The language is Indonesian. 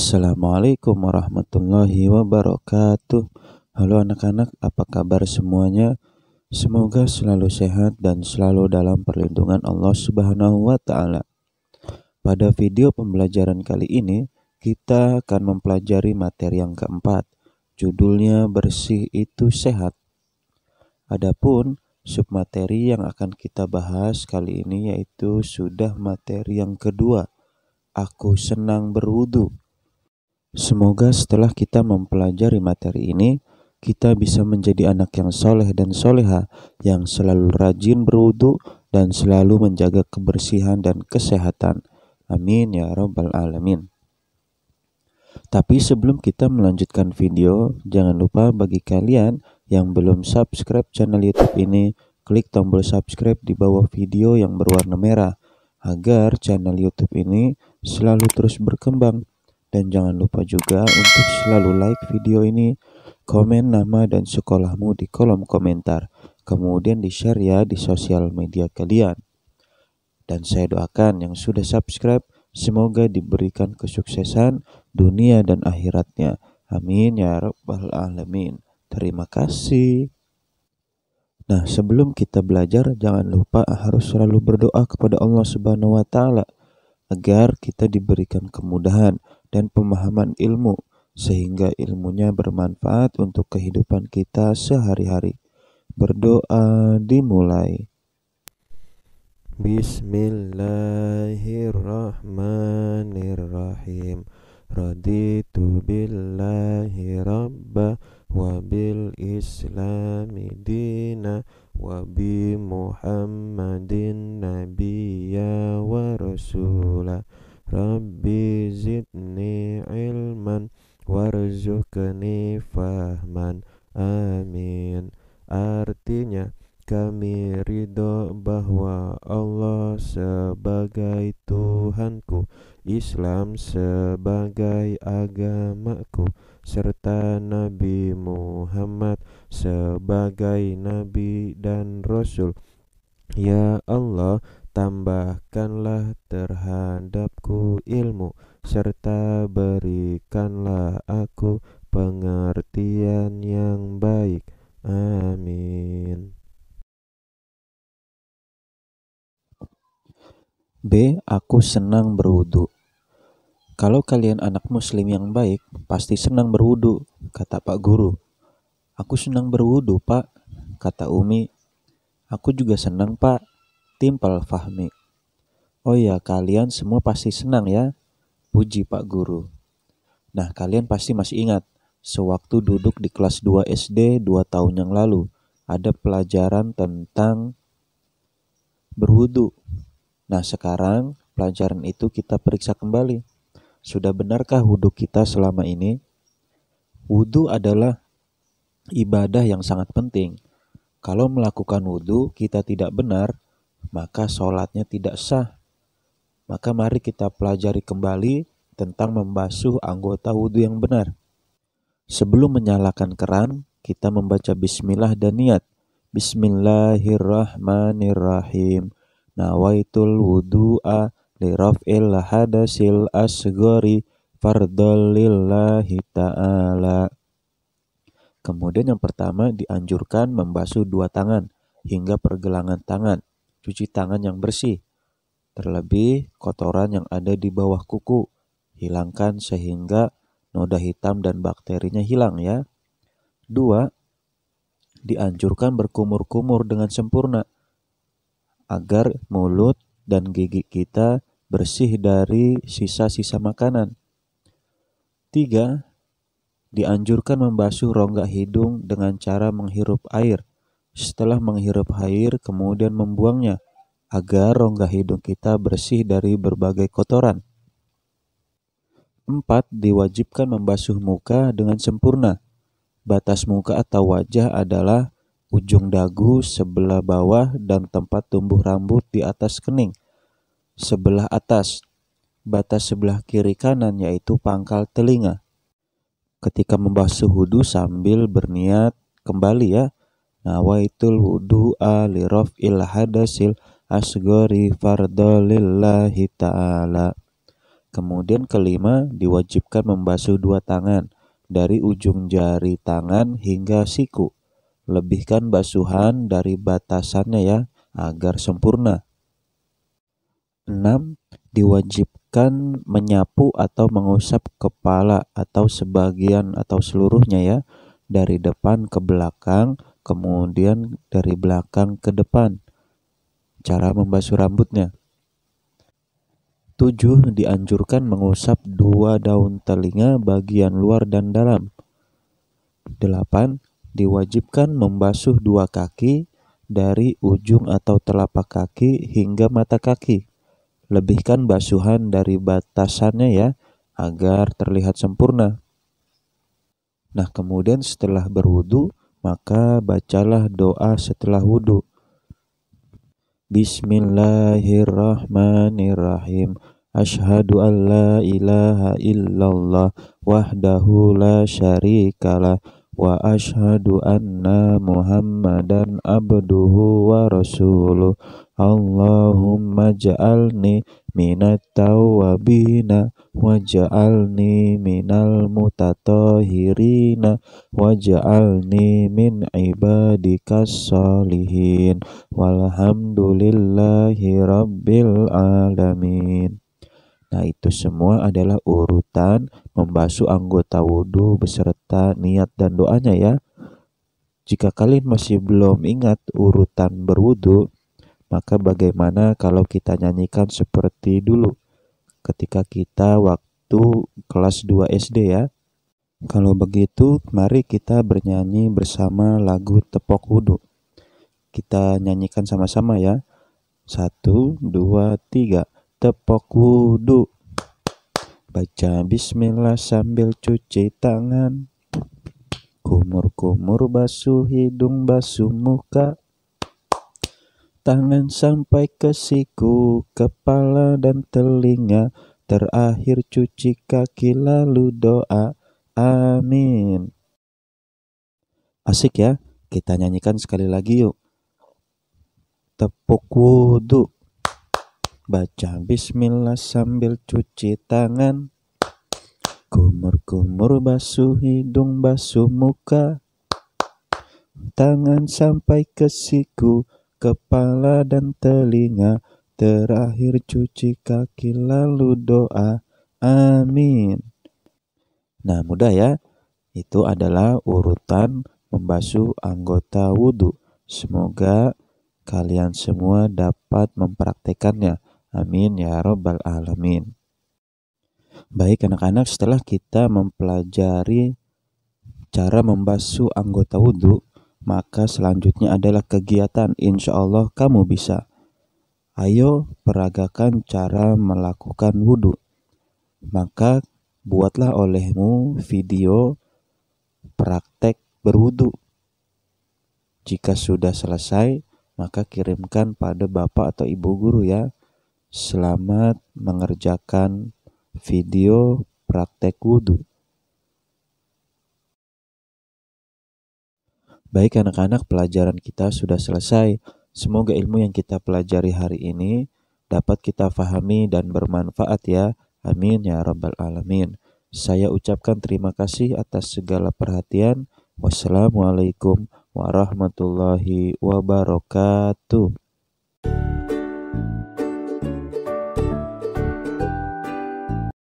Assalamualaikum warahmatullahi wabarakatuh. Halo anak-anak, apa kabar semuanya? Semoga selalu sehat dan selalu dalam perlindungan Allah Subhanahu wa taala. Pada video pembelajaran kali ini, kita akan mempelajari materi yang keempat. Judulnya bersih itu sehat. Adapun submateri yang akan kita bahas kali ini yaitu sudah materi yang kedua. Aku senang berwudu. Semoga setelah kita mempelajari materi ini, kita bisa menjadi anak yang soleh dan soleha, yang selalu rajin berwudu dan selalu menjaga kebersihan dan kesehatan. Amin ya Rabbal 'Alamin. Tapi sebelum kita melanjutkan video, jangan lupa bagi kalian yang belum subscribe channel YouTube ini, klik tombol subscribe di bawah video yang berwarna merah agar channel YouTube ini selalu terus berkembang dan jangan lupa juga untuk selalu like video ini, komen nama dan sekolahmu di kolom komentar, kemudian di-share ya di sosial media kalian. Dan saya doakan yang sudah subscribe, semoga diberikan kesuksesan dunia dan akhiratnya. Amin ya Rabbal 'Alamin. Terima kasih. Nah, sebelum kita belajar, jangan lupa harus selalu berdoa kepada Allah Subhanahu wa Ta'ala agar kita diberikan kemudahan dan pemahaman ilmu, sehingga ilmunya bermanfaat untuk kehidupan kita sehari-hari. Berdoa dimulai. Bismillahirrahmanirrahim. Raditu billahi rabba wa bil islami dina wa bi muhammadin sebagai Tuhanku Islam sebagai agamaku serta Nabi Muhammad sebagai nabi dan rasul Ya Allah tambahkanlah terhadapku ilmu serta berikanlah aku pengertian yang baik. Amin. B. Aku senang berwudu. Kalau kalian anak muslim yang baik, pasti senang berwudu, kata Pak Guru. Aku senang berwudu, Pak, kata Umi. Aku juga senang, Pak, timpal Fahmi. Oh ya, kalian semua pasti senang ya, puji Pak Guru. Nah, kalian pasti masih ingat, sewaktu duduk di kelas 2 SD 2 tahun yang lalu, ada pelajaran tentang berwudu. Nah, sekarang pelajaran itu kita periksa kembali. Sudah benarkah wudhu kita selama ini? Wudhu adalah ibadah yang sangat penting. Kalau melakukan wudhu kita tidak benar, maka sholatnya tidak sah. Maka mari kita pelajari kembali tentang membasuh anggota wudhu yang benar. Sebelum menyalakan keran, kita membaca bismillah dan niat. Bismillahirrahmanirrahim nawaitul wudu'a li raf'il hadasil asgori fardolillahi ta'ala. Kemudian yang pertama dianjurkan membasuh dua tangan hingga pergelangan tangan, cuci tangan yang bersih, terlebih kotoran yang ada di bawah kuku, hilangkan sehingga noda hitam dan bakterinya hilang ya. Dua, dianjurkan berkumur-kumur dengan sempurna agar mulut dan gigi kita bersih dari sisa-sisa makanan. Tiga, Dianjurkan membasuh rongga hidung dengan cara menghirup air. Setelah menghirup air, kemudian membuangnya agar rongga hidung kita bersih dari berbagai kotoran. Empat, Diwajibkan membasuh muka dengan sempurna. Batas muka atau wajah adalah ujung dagu sebelah bawah dan tempat tumbuh rambut di atas kening, sebelah atas, batas sebelah kiri kanan yaitu pangkal telinga. Ketika membasuh wudhu sambil berniat kembali ya, nawaitul wudhu alirof ilhadasil asgori fardolillahi ta'ala. Kemudian kelima, diwajibkan membasuh dua tangan, dari ujung jari tangan hingga siku lebihkan basuhan dari batasannya ya agar sempurna. 6. Diwajibkan menyapu atau mengusap kepala atau sebagian atau seluruhnya ya dari depan ke belakang, kemudian dari belakang ke depan. Cara membasuh rambutnya. 7. Dianjurkan mengusap dua daun telinga bagian luar dan dalam. 8 diwajibkan membasuh dua kaki dari ujung atau telapak kaki hingga mata kaki. Lebihkan basuhan dari batasannya ya, agar terlihat sempurna. Nah, kemudian setelah berwudu, maka bacalah doa setelah wudu. Bismillahirrahmanirrahim. Ashadu an la ilaha illallah wahdahu la syarikalah wa ashadu anna muhammadan abduhu wa rasuluh Allahumma ja'alni minat tawabina wa ja'alni minal mutatahirina wa ja'alni min ibadikas salihin walhamdulillahi rabbil alamin Nah, itu semua adalah urutan membasuh anggota wudhu beserta niat dan doanya ya. Jika kalian masih belum ingat urutan berwudhu, maka bagaimana kalau kita nyanyikan seperti dulu ketika kita waktu kelas 2 SD ya. Kalau begitu, mari kita bernyanyi bersama lagu Tepok Wudhu. Kita nyanyikan sama-sama ya. Satu, dua, tiga tepok wudhu baca bismillah sambil cuci tangan kumur-kumur basuh hidung basuh muka tangan sampai ke siku kepala dan telinga terakhir cuci kaki lalu doa amin asik ya kita nyanyikan sekali lagi yuk tepok wudhu Baca bismillah sambil cuci tangan. Kumur-kumur basuh hidung basuh muka. Tangan sampai ke siku, kepala dan telinga. Terakhir cuci kaki lalu doa. Amin. Nah mudah ya. Itu adalah urutan membasuh anggota wudhu. Semoga kalian semua dapat mempraktekannya. Amin ya Robbal 'Alamin. Baik, anak-anak, setelah kita mempelajari cara membasuh anggota wudhu, maka selanjutnya adalah kegiatan. Insya Allah, kamu bisa. Ayo peragakan cara melakukan wudhu. Maka buatlah olehmu video praktek berwudhu. Jika sudah selesai, maka kirimkan pada bapak atau ibu guru ya. Selamat mengerjakan video praktek wudhu. Baik anak-anak, pelajaran kita sudah selesai. Semoga ilmu yang kita pelajari hari ini dapat kita fahami dan bermanfaat ya. Amin ya rabbal alamin. Saya ucapkan terima kasih atas segala perhatian. Wassalamualaikum warahmatullahi wabarakatuh.